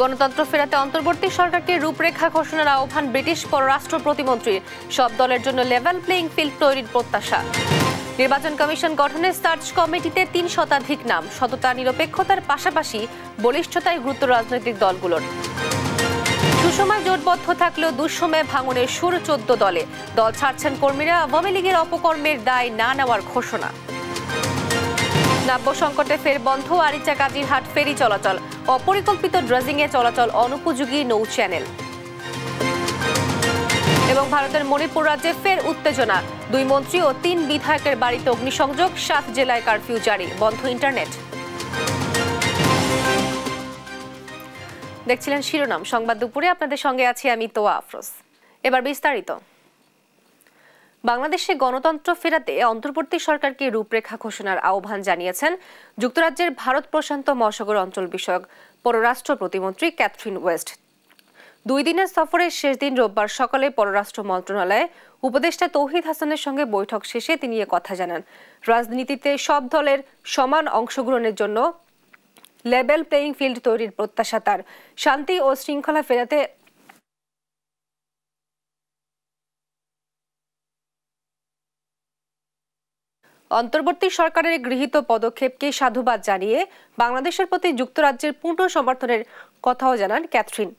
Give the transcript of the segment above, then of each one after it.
গণতন্ত্র ফেরাতে অন্তর্বর্তী সরকারকে রূপরেখা ঘোষণার আহ্বান ব্রিটিশ পররাষ্ট্র প্রতিমন্ত্রীর সব দলের জন্য লেভেল প্লেইং ফিল্ড তৈরির প্রত্যাশা নির্বাচন কমিশন গঠনের সার্চ কমিটিতে তিন শতাধিক নাম সততা নিরপেক্ষতার পাশাপাশি বলিষ্ঠতায় গুরুত্ব রাজনৈতিক দলগুলোর সুসময় জোটবদ্ধ থাকলেও দুঃসময়ে ভাঙনের সুর চোদ্দ দলে দল ছাড়ছেন কর্মীরা আওয়ামী লীগের অপকর্মের দায় না নেওয়ার ঘোষণা নাব্য সংকটে ফের বন্ধ আরিচা কাজির হাট ফেরি চলাচল অপরিকল্পিত ড্রেজিংয়ে চলাচল অনুপযোগী নৌ চ্যানেল এবং ভারতের মণিপুর রাজ্যে ফের উত্তেজনা দুই মন্ত্রী ও তিন বিধায়কের বাড়িতে অগ্নিসংযোগ সাত জেলায় কারফিউ জারি বন্ধ ইন্টারনেট দেখছিলেন শিরোনাম সংবাদ দুপুরে আপনাদের সঙ্গে আছি আমি তোয়া আফরোজ এবার বিস্তারিত বাংলাদেশে গণতন্ত্র ফেরাতে অন্তর্বর্তী সরকারকে রূপরেখা ঘোষণার আহ্বান জানিয়েছেন যুক্তরাজ্যের ভারত প্রশান্ত মহাসাগর অঞ্চল বিষয়ক পররাষ্ট্র প্রতিমন্ত্রী ক্যাথরিন ওয়েস্ট দুই দিনের সফরের শেষ দিন রোববার সকালে পররাষ্ট্র মন্ত্রণালয়ে উপদেষ্টা তৌহিদ হাসানের সঙ্গে বৈঠক শেষে তিনি এ কথা জানান রাজনীতিতে সব দলের সমান অংশগ্রহণের জন্য লেভেল প্লেয়িং ফিল্ড তৈরির প্রত্যাশা তার শান্তি ও শৃঙ্খলা ফেরাতে অন্তর্বর্তী সরকারের গৃহীত পদক্ষেপকে সাধুবাদ জানিয়ে বাংলাদেশের প্রতি যুক্তরাজ্যের পূর্ণ সমর্থনের কথাও জানান ক্যাথরিন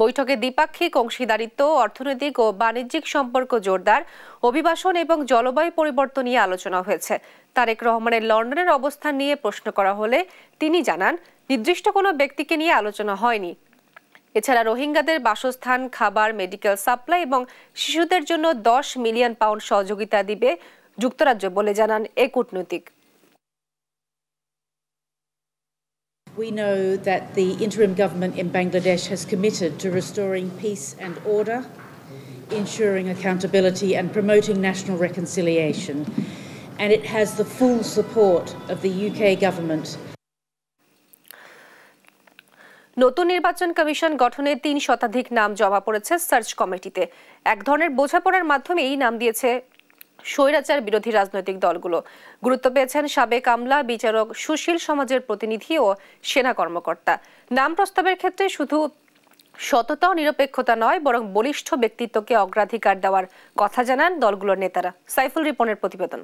বৈঠকে দ্বিপাক্ষিক অংশীদারিত্ব অর্থনৈতিক ও বাণিজ্যিক সম্পর্ক জোরদার অভিবাসন এবং জলবায়ু পরিবর্তন নিয়ে আলোচনা হয়েছে তারেক রহমানের লন্ডনের অবস্থান নিয়ে প্রশ্ন করা হলে তিনি জানান নির্দিষ্ট কোনো ব্যক্তিকে নিয়ে আলোচনা হয়নি এছাড়া রোহিঙ্গাদের বাসস্থান খাবার মেডিকেল সাপ্লাই এবং শিশুদের জন্য দশ মিলিয়ন পাউন্ড সহযোগিতা দিবে যুক্তরাজ্য বলে জানান এ কূটনৈতিক We know that the interim government in Bangladesh has committed to restoring peace and order, ensuring accountability, and promoting national reconciliation. And it has the full support of the UK government. নতুন নির্বাচন commission গঠনে তিন শতাধিক নাম জমা পড়েছে search কমিটিতে এক ধরনের বোঝাপড়ার মাধ্যমে এই নাম দিয়েছে স্বৈরাচার বিরোধী রাজনৈতিক দলগুলো গুরুত্ব পেয়েছেন সাবেক আমলা বিচারক সুশীল সমাজের প্রতিনিধি ও সেনা কর্মকর্তা নাম প্রস্তাবের ক্ষেত্রে শুধু সততা ও নিরপেক্ষতা নয় বরং বলিষ্ঠ ব্যক্তিত্বকে অগ্রাধিকার দেওয়ার কথা জানান দলগুলোর নেতারা সাইফুল রিপনের প্রতিবেদন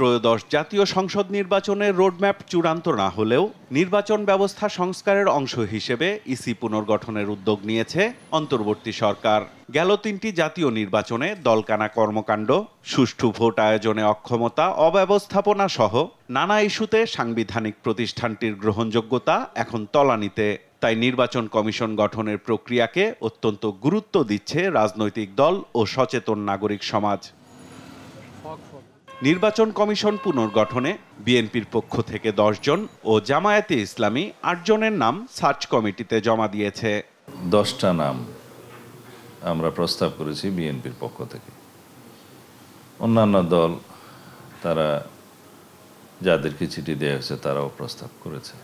ত্রয়োদশ জাতীয় সংসদ নির্বাচনের রোডম্যাপ চূড়ান্ত না হলেও নির্বাচন ব্যবস্থা সংস্কারের অংশ হিসেবে ইসি পুনর্গঠনের উদ্যোগ নিয়েছে অন্তর্বর্তী সরকার গেল তিনটি জাতীয় নির্বাচনে দলকানা কর্মকাণ্ড সুষ্ঠু ভোট আয়োজনে অক্ষমতা অব্যবস্থাপনা সহ নানা ইস্যুতে সাংবিধানিক প্রতিষ্ঠানটির গ্রহণযোগ্যতা এখন তলানিতে তাই নির্বাচন কমিশন গঠনের প্রক্রিয়াকে অত্যন্ত গুরুত্ব দিচ্ছে রাজনৈতিক দল ও সচেতন নাগরিক সমাজ নির্বাচন কমিশন পুনর্গঠনে বিএনপির পক্ষ থেকে দশজন ও জামায়াতে ইসলামী আটজনের নাম সার্চ কমিটিতে জমা দিয়েছে দশটা নাম আমরা প্রস্তাব করেছি বিএনপির পক্ষ থেকে অন্যান্য দল তারা যাদেরকে চিঠি দেওয়া হয়েছে তারাও প্রস্তাব করেছে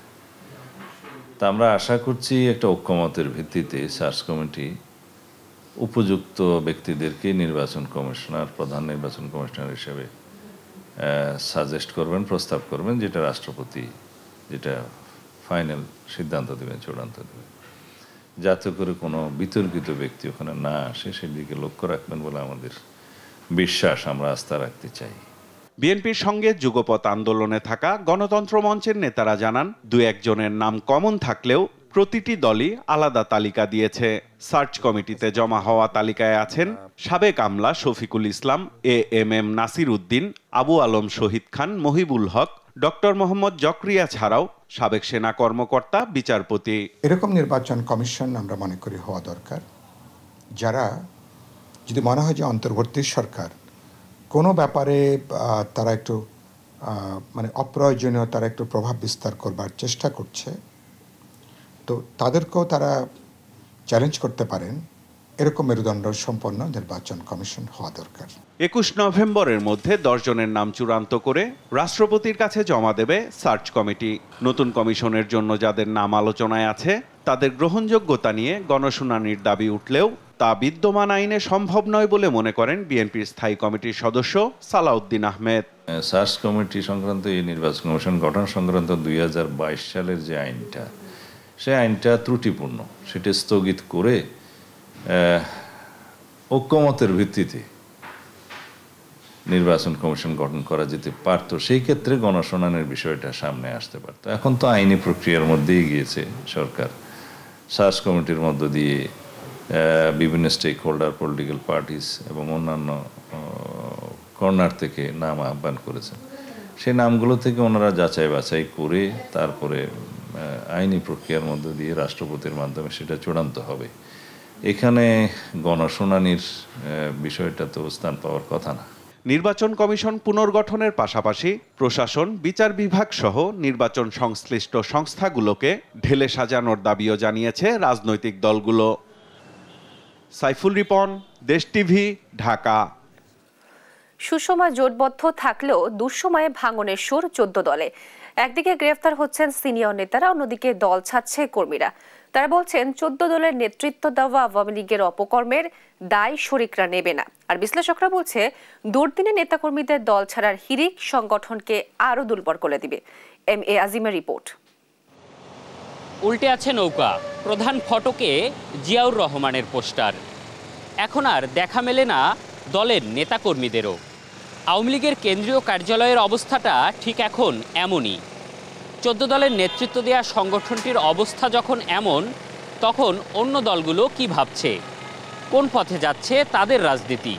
তা আমরা আশা করছি একটা ঐক্যমতের ভিত্তিতে সার্চ কমিটি উপযুক্ত ব্যক্তিদেরকে নির্বাচন কমিশনার প্রধান নির্বাচন কমিশনার হিসেবে সাজেস্ট করবেন প্রস্তাব করবেন যেটা রাষ্ট্রপতি যেটা ফাইনাল সিদ্ধান্ত দেবেন চূড়ান্ত দেবেন যাতে করে কোনো বিতর্কিত ব্যক্তি ওখানে না আসে সেদিকে লক্ষ্য রাখবেন বলে আমাদের বিশ্বাস আমরা আস্থা রাখতে চাই বিএনপির সঙ্গে যুগপথ আন্দোলনে থাকা গণতন্ত্র মঞ্চের নেতারা জানান দু একজনের নাম কমন থাকলেও প্রতিটি দলই আলাদা তালিকা দিয়েছে সার্চ কমিটিতে জমা হওয়া তালিকায় আছেন সাবেক আমলা Shafiqul Islam A M M Nasir Uddin Abu Alam Shahid Khan Mohibul Haque doctor Mohammad Zakaria ছাড়াও সাবেক সেনা কর্মকর্তা বিচারপতি এরকম নির্বাচন কমিশন আমরা মনে করি হওয়া দরকার যারা যদি মনে হয় যে অন্তর্বর্তী সরকার কোনো ব্যাপারে তারা একটু মানে অপ্রয়োজনীয় তারা একটু প্রভাব বিস্তার করবার চেষ্টা করছে তো তাদেরকেও তারা চ্যালেঞ্জ করতে পারেন এরকম মেরুদণ্ড সম্পন্ন নির্বাচন কমিশন হওয়া দরকার একুশ নভেম্বরের মধ্যে দশজনের নাম চূড়ান্ত করে রাষ্ট্রপতির কাছে জমা দেবে সার্চ কমিটি নতুন কমিশনের জন্য যাদের নাম আলোচনায় আছে তাদের গ্রহণযোগ্যতা নিয়ে গণশুনানির দাবি উঠলেও তা বিদ্যমান আইনে সম্ভব নয় বলে মনে করেন বিএনপির স্থায়ী কমিটির সদস্য সালাউদ্দিন আহমেদ সার্চ কমিটি সংক্রান্ত এই নির্বাচন কমিশন গঠন সংক্রান্ত দুই সালের যে আইনটা সে আইনটা ত্রুটিপূর্ণ সেটা স্থগিত করে ঐক্যমতের ভিত্তিতে নির্বাচন কমিশন গঠন করা যেতে পারত সেই ক্ষেত্রে গণশুনানির বিষয়টা সামনে আসতে পারত এখন তো আইনি প্রক্রিয়ার মধ্যেই গিয়েছে সরকার সার্চ কমিটির মধ্য দিয়ে বিভিন্ন স্টেক হোল্ডার পলিটিক্যাল পার্টিস এবং অন্যান্য কর্নার থেকে নাম আহ্বান করেছেন সেই নামগুলো থেকে ওনারা যাচাই বাছাই করে তারপরে আইনি প্রক্রিয়ার মধ্য দিয়ে রাষ্ট্রপতির মাধ্যমে সেটা চূড়ান্ত হবে এখানে গণশুনানির বিষয়টা তো স্থান পাওয়ার কথা না নির্বাচন কমিশন পুনর্গঠনের পাশাপাশি প্রশাসন বিচার বিভাগ সহ নির্বাচন সংশ্লিষ্ট সংস্থাগুলোকে ঢেলে সাজানোর দাবিও জানিয়েছে রাজনৈতিক দলগুলো সাইফুল রিপন দেশ টিভি ঢাকা সুসময় জোটবদ্ধ থাকলেও দুঃসময়ে ভাঙনের সুর চোদ্দ দলে একদিকে গ্রেফতার হচ্ছেন সিনিয়র নেতারা অন্যদিকে দল ছাড়ছে কর্মীরা তারা বলছেন চোদ্দ দলের নেতৃত্ব দেওয়া আওয়ামী লীগের অপকর্মের দায় শরিকরা নেবে না আর বিশ্লেষকরা বলছে দুর্দিনে নেতাকর্মীদের দল ছাড়ার হিরিক সংগঠনকে আরও দুর্বল করে দিবে এম এ আজিমের রিপোর্ট উল্টে আছে নৌকা প্রধান ফটকে জিয়াউর রহমানের পোস্টার এখন আর দেখা মেলে না দলের নেতাকর্মীদেরও আওয়ামী লীগের কেন্দ্রীয় কার্যালয়ের অবস্থাটা ঠিক এখন এমনই চোদ্দ দলের নেতৃত্ব দেওয়া সংগঠনটির অবস্থা যখন এমন তখন অন্য দলগুলো কি ভাবছে কোন পথে যাচ্ছে তাদের রাজনীতি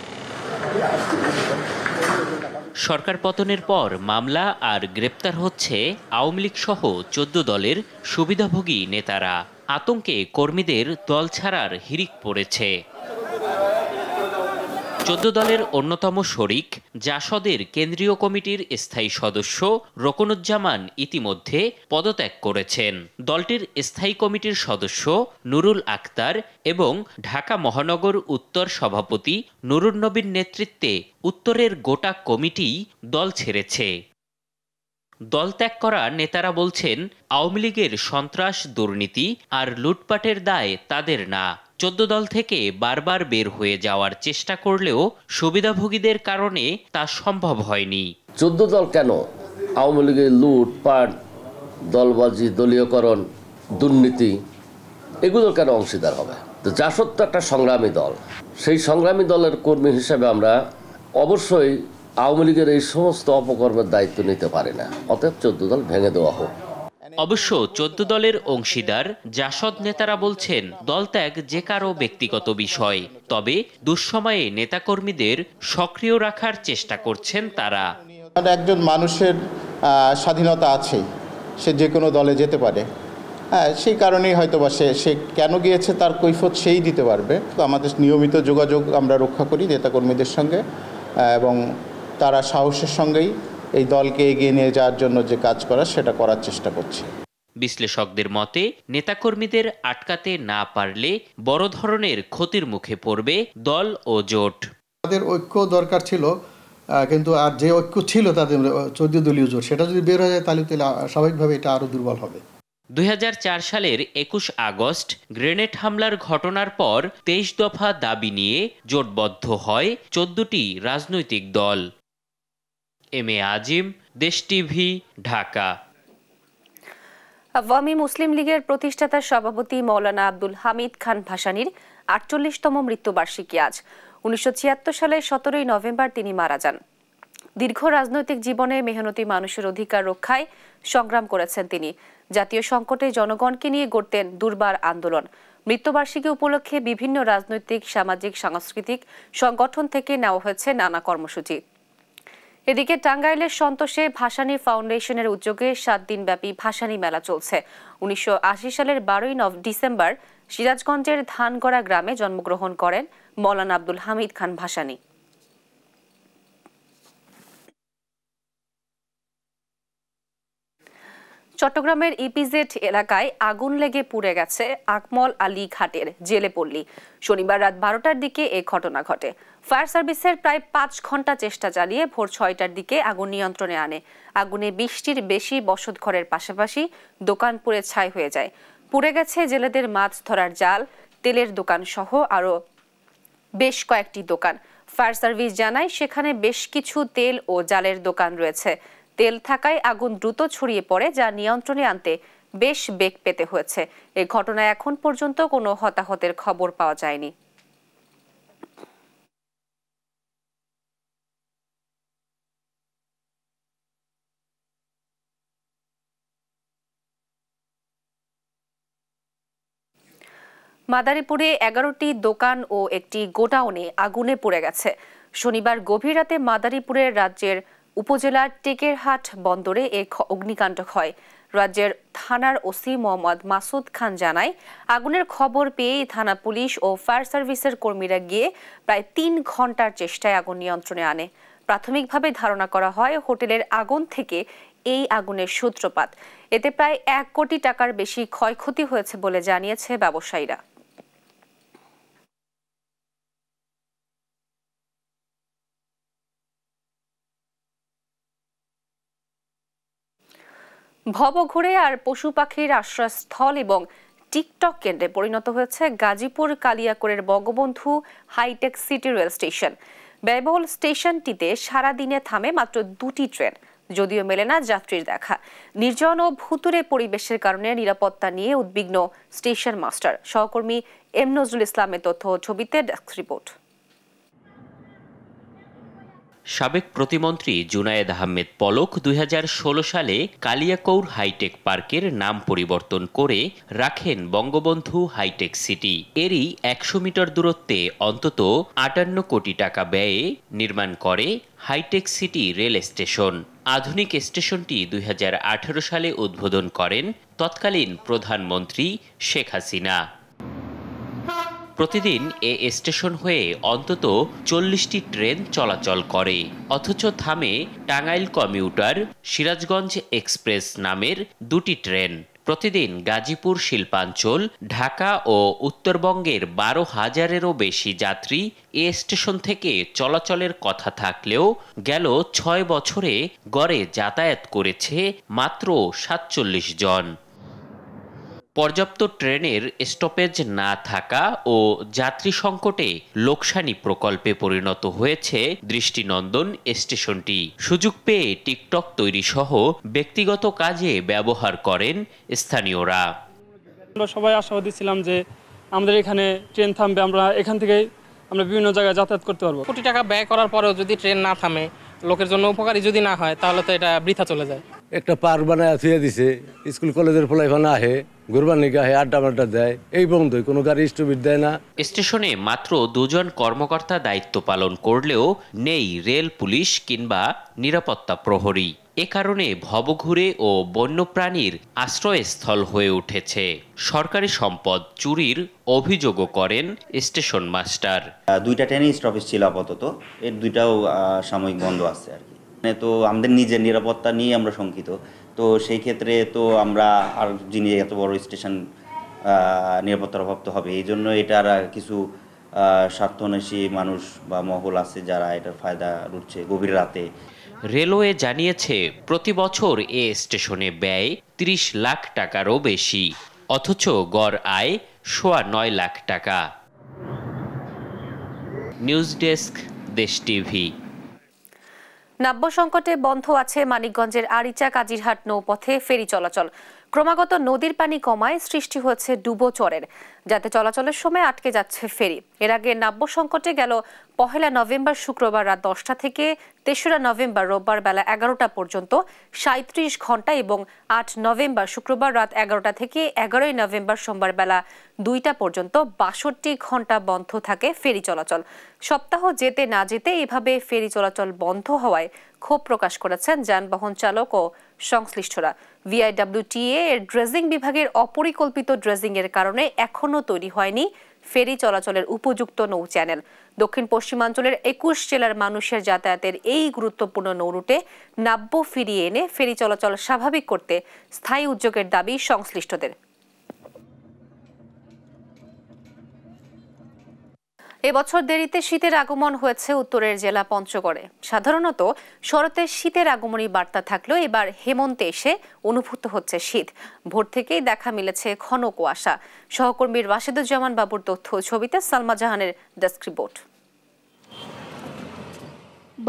সরকার পতনের পর মামলা আর গ্রেপ্তার হচ্ছে আওয়ামী লীগ সহ চোদ্দ দলের সুবিধাভোগী নেতারা আতঙ্কে কর্মীদের দল ছাড়ার হিরিক পড়েছে চোদ্দ দলের অন্যতম শরিক জাসদের কেন্দ্রীয় কমিটির স্থায়ী সদস্য রোকনুজ্জামান ইতিমধ্যে পদত্যাগ করেছেন দলটির স্থায়ী কমিটির সদস্য নুরুল আক্তার এবং ঢাকা মহানগর উত্তর সভাপতি নবীর নেতৃত্বে উত্তরের গোটা কমিটি দল ছেড়েছে দল ত্যাগ করা নেতারা বলছেন আওয়ামী লীগের সন্ত্রাস দুর্নীতি আর লুটপাটের দায় তাদের না চোদ্দ দল থেকে বারবার বের হয়ে যাওয়ার চেষ্টা করলেও সুবিধাভোগীদের কারণে তা সম্ভব হয়নি চোদ্দ দল কেন আওয়ামী লীগের লুটপাট দলবাজি দলীয়করণ দুর্নীতি এগুলোর কেন অংশীদার হবে তো যা তো একটা সংগ্রামী দল সেই সংগ্রামী দলের কর্মী হিসেবে আমরা অবশ্যই আওয়ামী লীগের এই সমস্ত অপকর্মের দায়িত্ব নিতে পারি না অতএব চোদ্দ দল ভেঙে দেওয়া হোক অবশ্য চোদ্দ দলের অংশীদার জাসদ নেতারা বলছেন দলত্যাগ যে কারো ব্যক্তিগত বিষয় তবে দুঃসময়ে নেতাকর্মীদের সক্রিয় রাখার চেষ্টা করছেন তারা একজন মানুষের স্বাধীনতা আছে সে যে কোনো দলে যেতে পারে হ্যাঁ সেই কারণেই হয়তো বা সে সে কেন গিয়েছে তার কৈফত সেই দিতে পারবে তো আমাদের নিয়মিত যোগাযোগ আমরা রক্ষা করি নেতাকর্মীদের সঙ্গে এবং তারা সাহসের সঙ্গেই এই দলকে এগিয়ে নিয়ে যাওয়ার জন্য যে কাজ করা সেটা করার চেষ্টা করছি বিশ্লেষকদের মতে নেতাকর্মীদের আটকাতে না পারলে বড় ধরনের ক্ষতির মুখে পড়বে দল ও জোট তাদের ঐক্য দরকার ছিল কিন্তু আর যে ঐক্য ছিল তাদের চৌদ্দ দলীয় জোট সেটা যদি বের হয়ে যায় তাহলে স্বাভাবিকভাবে এটা আরও দুর্বল হবে দুই সালের একুশ আগস্ট গ্রেনেড হামলার ঘটনার পর তেইশ দফা দাবি নিয়ে জোটবদ্ধ হয় চোদ্দটি রাজনৈতিক দল এম এ আজিম দেশ টিভি ঢাকা আওয়ামী মুসলিম লীগের প্রতিষ্ঠাতা সভাপতি মৌলানা আব্দুল হামিদ খান ভাসানির আটচল্লিশতম মৃত্যুবার্ষিকী আজ উনিশশো সালের সতেরোই নভেম্বর তিনি মারা যান দীর্ঘ রাজনৈতিক জীবনে মেহনতি মানুষের অধিকার রক্ষায় সংগ্রাম করেছেন তিনি জাতীয় সংকটে জনগণকে নিয়ে গড়তেন দুর্বার আন্দোলন মৃত্যুবার্ষিকী উপলক্ষে বিভিন্ন রাজনৈতিক সামাজিক সাংস্কৃতিক সংগঠন থেকে নেওয়া হয়েছে নানা কর্মসূচি এদিকে টাঙ্গাইলের সন্তোষে ভাসানি ফাউন্ডেশনের উদ্যোগে সাত দিন ব্যাপী ভাসানি মেলা চলছে উনিশশো সালের বারোই নভ ডিসেম্বর সিরাজগঞ্জের ধানগড়া গ্রামে জন্মগ্রহণ করেন মৌলানা আব্দুল হামিদ খান ভাসানী চট্টগ্রামের ইপিজেড e এলাকায় আগুন লেগে পুড়ে গেছে আকমল আলী ঘাটের জেলে পল্লী শনিবার রাত বারোটার দিকে এ ঘটনা ঘটে ফায়ার সার্ভিসের প্রায় পাঁচ ঘন্টা চেষ্টা চালিয়ে ভোর ছয়টার দিকে আগুন নিয়ন্ত্রণে আনে আগুনে বৃষ্টির বেশি বসত ঘরের পাশাপাশি দোকান পুড়ে ছাই হয়ে যায় পুড়ে গেছে জেলেদের মাছ ধরার জাল তেলের দোকান সহ আরও বেশ কয়েকটি দোকান ফায়ার সার্ভিস জানায় সেখানে বেশ কিছু তেল ও জালের দোকান রয়েছে তেল থাকায় আগুন দ্রুত ছড়িয়ে পড়ে যা নিয়ন্ত্রণে আনতে বেশ বেগ পেতে হয়েছে এ ঘটনায় এখন পর্যন্ত কোনো হতাহতের খবর পাওয়া যায়নি মাদারীপুরে এগারোটি দোকান ও একটি গোডাউনে আগুনে পুড়ে গেছে শনিবার গভীর রাতে মাদারীপুরের রাজ্যের উপজেলার টেকেরহাট বন্দরে এ অগ্নিকাণ্ড হয় রাজ্যের থানার ওসি মোহাম্মদ মাসুদ খান জানায় আগুনের খবর পেয়ে থানা পুলিশ ও ফায়ার সার্ভিসের কর্মীরা গিয়ে প্রায় তিন ঘন্টার চেষ্টায় আগুন নিয়ন্ত্রণে আনে প্রাথমিকভাবে ধারণা করা হয় হোটেলের আগুন থেকে এই আগুনের সূত্রপাত এতে প্রায় এক কোটি টাকার বেশি ক্ষয়ক্ষতি হয়েছে বলে জানিয়েছে ব্যবসায়ীরা ভবঘুরে আর পশু পাখির আশ্রয়স্থল এবং টিকটক কেন্দ্রে পরিণত হয়েছে গাজীপুর কালিয়াকোড়ের Bangabandhu hi tech city rail station ব্যয়বহুল স্টেশনটিতে সারাদিনে থামে মাত্র দুটি ট্রেন যদিও মেলে না যাত্রীর দেখা নির্জন ও ভুতুরে পরিবেশের কারণে নিরাপত্তা নিয়ে উদ্বিগ্ন স্টেশন মাস্টার সহকর্মী এম নজরুল ইসলামের তথ্য ছবিতে ডেস্ক রিপোর্ট সাবেক প্রতিমন্ত্রী জুনায়েদ আহমেদ পলক দুই সালে কালিয়াকৌর হাইটেক পার্কের নাম পরিবর্তন করে রাখেন বঙ্গবন্ধু হাইটেক সিটি এরই একশো মিটার দূরত্বে অন্তত আটান্ন কোটি টাকা ব্যয়ে নির্মাণ করে হাইটেক সিটি রেল স্টেশন আধুনিক স্টেশনটি দুই সালে উদ্বোধন করেন তৎকালীন প্রধানমন্ত্রী শেখ হাসিনা প্রতিদিন এ স্টেশন হয়ে অন্তত চল্লিশটি ট্রেন চলাচল করে অথচ থামে টাঙ্গাইল কমিউটার সিরাজগঞ্জ এক্সপ্রেস নামের দুটি ট্রেন প্রতিদিন গাজীপুর শিল্পাঞ্চল ঢাকা ও উত্তরবঙ্গের বারো হাজারেরও বেশি যাত্রী এ স্টেশন থেকে চলাচলের কথা থাকলেও গেল ছয় বছরে গড়ে যাতায়াত করেছে মাত্র সাতচল্লিশ জন পর্যাপ্ত ট্রেনের স্টপেজ না থাকা ও যাত্রী সংকটে লোকসানি প্রকল্পে পরিণত হয়েছে দৃষ্টিনন্দন স্টেশনটি সুযোগ পেয়ে টিকটক তৈরি সহ ব্যক্তিগত কাজে ব্যবহার করেন স্থানীয়রা আমরা সবাই আশাবাদী ছিলাম যে আমাদের এখানে ট্রেন থামবে আমরা এখান থেকে আমরা বিভিন্ন জায়গায় যাতায়াত করতে পারবো কোটি টাকা ব্যয় করার পরেও যদি ট্রেন না থামে লোকের জন্য উপকারী যদি না হয় তাহলে তো এটা বৃথা চলে যায় একটা পার বানায় দিছে স্কুল কলেজের এখানে আহে ঘুরবার নিগাহে আড্ডা মাড্ডা দেয় এই বন্ধই কোনো গাড়ি স্টুবিট দেয় না স্টেশনে মাত্র দুজন কর্মকর্তা দায়িত্ব পালন করলেও নেই রেল পুলিশ কিংবা নিরাপত্তা প্রহরী এ কারণে ভবঘুরে ও বন্যপ্রাণীর আশ্রয়স্থল হয়ে উঠেছে সরকারি সম্পদ চুরির অভিযোগও করেন স্টেশন মাস্টার দুইটা ট্রেনে স্টপেজ ছিল আপাতত এর দুইটাও সাময়িক বন্ধ আছে আর কি মানে তো আমাদের নিজের নিরাপত্তা নিয়ে আমরা শঙ্কিত তো সেই ক্ষেত্রে তো আমরা আর যিনি এত বড় স্টেশন নিরাপত্তার অভাব তো হবে এই জন্য এটার কিছু স্বার্থন্বেষী মানুষ বা মহল আছে যারা এটার ফায়দা লুটছে গভীর রাতে রেলওয়ে জানিয়েছে প্রতি বছর এ স্টেশনে ব্যয় ৩০ লাখ টাকারও বেশি অথচ গড় আয় সোয়া নয় লাখ টাকা নিউজ ডেস্ক দেশ টিভি নাব্য সংকটে বন্ধ আছে মানিকগঞ্জের আরিচা কাজিরহাট নৌপথে ফেরি চলাচল ক্রমাগত নদীর পানি কমায় সৃষ্টি হচ্ছে ডুবো চরের যাতে চলাচলের সময় আটকে যাচ্ছে ফেরি এর আগে নাব্য সংকটে গেল পহেলা নভেম্বর শুক্রবার রাত দশটা থেকে তেসরা নভেম্বর রোববার বেলা এগারোটা পর্যন্ত সাঁত্রিশ ঘন্টা এবং আট নভেম্বর শুক্রবার রাত এগারোটা থেকে এগারোই নভেম্বর সোমবার বেলা দুইটা পর্যন্ত বাষট্টি ঘন্টা বন্ধ থাকে ফেরি চলাচল সপ্তাহ যেতে না যেতে এভাবে ফেরি চলাচল বন্ধ হওয়ায় ক্ষোভ প্রকাশ করেছেন যানবাহন চালক ও সংশ্লিষ্টরা ভিআইডব্লিউটিএ এর ড্রেজিং বিভাগের অপরিকল্পিত ড্রেজিংয়ের কারণে এখনও তৈরি হয়নি ফেরি চলাচলের উপযুক্ত নৌ চ্যানেল দক্ষিণ পশ্চিমাঞ্চলের একুশ জেলার মানুষের যাতায়াতের এই গুরুত্বপূর্ণ নৌরুটে নাব্য ফিরিয়ে এনে ফেরি চলাচল স্বাভাবিক করতে স্থায়ী উদ্যোগের দাবি সংশ্লিষ্টদের এবছর দেরিতে শীতের আগমন হয়েছে উত্তরের জেলা পঞ্চগড়ে সাধারণত শরতে শীতের আগমনী বার্তা থাকলেও এবার হেমন্তে এসে অনুভূত হচ্ছে শীত ভোর থেকেই দেখা মিলেছে ঘন কুয়াশা সহকর্মীর রাশিদুজ্জামান বাবুর তথ্য ছবিতে সালমা জাহানের ডেস্ক রিপোর্ট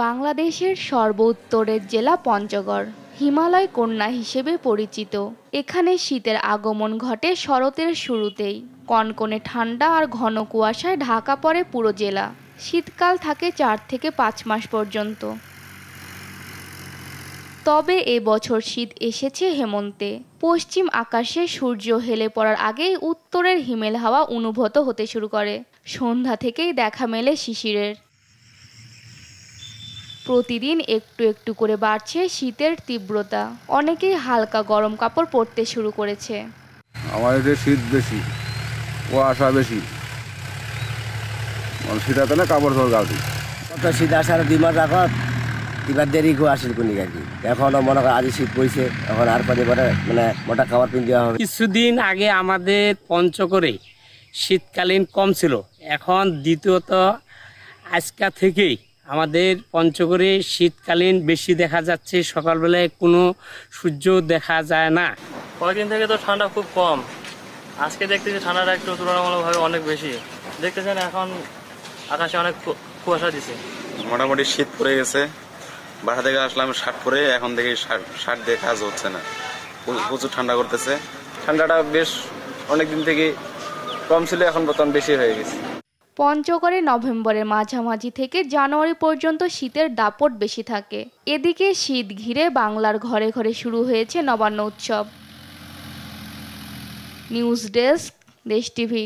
বাংলাদেশের সর্বোত্তরের জেলা পঞ্চগড় হিমালয় কন্যা হিসেবে পরিচিত এখানে শীতের আগমন ঘটে শরতের শুরুতেই কনকনে ঠান্ডা আর ঘন কুয়াশায় ঢাকা পড়ে পুরো জেলা শীতকাল থাকে চার থেকে পাঁচ মাস পর্যন্ত তবে এ বছর শীত এসেছে হেমন্তে পশ্চিম আকাশে সূর্য হেলে পড়ার আগেই উত্তরের হিমেল হাওয়া অনুভূত হতে শুরু করে সন্ধ্যা থেকেই দেখা মেলে শিশিরের প্রতিদিন একটু একটু করে বাড়ছে শীতের তীব্রতা অনেকেই হালকা গরম কাপড় পরতে শুরু করেছে আমাদের শীত বেশি কুয়াশা বেশি শীতাতে না কাপড় ধর শীত আসার দুই মাস আগত দেরি কোনি আর কি মনে আজি শীত পড়ছে এখন আর পরে মানে মোটা খাবার পিন দেওয়া হবে কিছুদিন আগে আমাদের পঞ্চকরে শীতকালীন কম ছিল এখন দ্বিতীয়ত আজকা থেকেই আমাদের পঞ্চগড়ে শীতকালীন বেশি দেখা যাচ্ছে সকালবেলায় কোনো সূর্য দেখা যায় না কয়েকদিন থেকে তো ঠান্ডা খুব কম আজকে দেখতেছি ঠান্ডাটা একটু তুলনামূলকভাবে অনেক বেশি দেখতেছেন এখন আকাশে অনেক কুয়াশা দিছে মোটামুটি শীত পড়ে গেছে বাসা থেকে আসলাম শার্ট পরে এখন থেকে শার্ট দিয়ে কাজ হচ্ছে না প্রচুর ঠান্ডা করতেছে ঠান্ডাটা বেশ অনেক দিন থেকে কম ছিল এখন বর্তমান বেশি হয়ে গেছে পঞ্চগড়ে নভেম্বরের মাঝামাঝি থেকে জানুয়ারি পর্যন্ত শীতের দাপট বেশি থাকে এদিকে শীত ঘিরে বাংলার ঘরে ঘরে শুরু হয়েছে নবান্ন উৎসব নিউজ ডেস্ক দেশ টিভি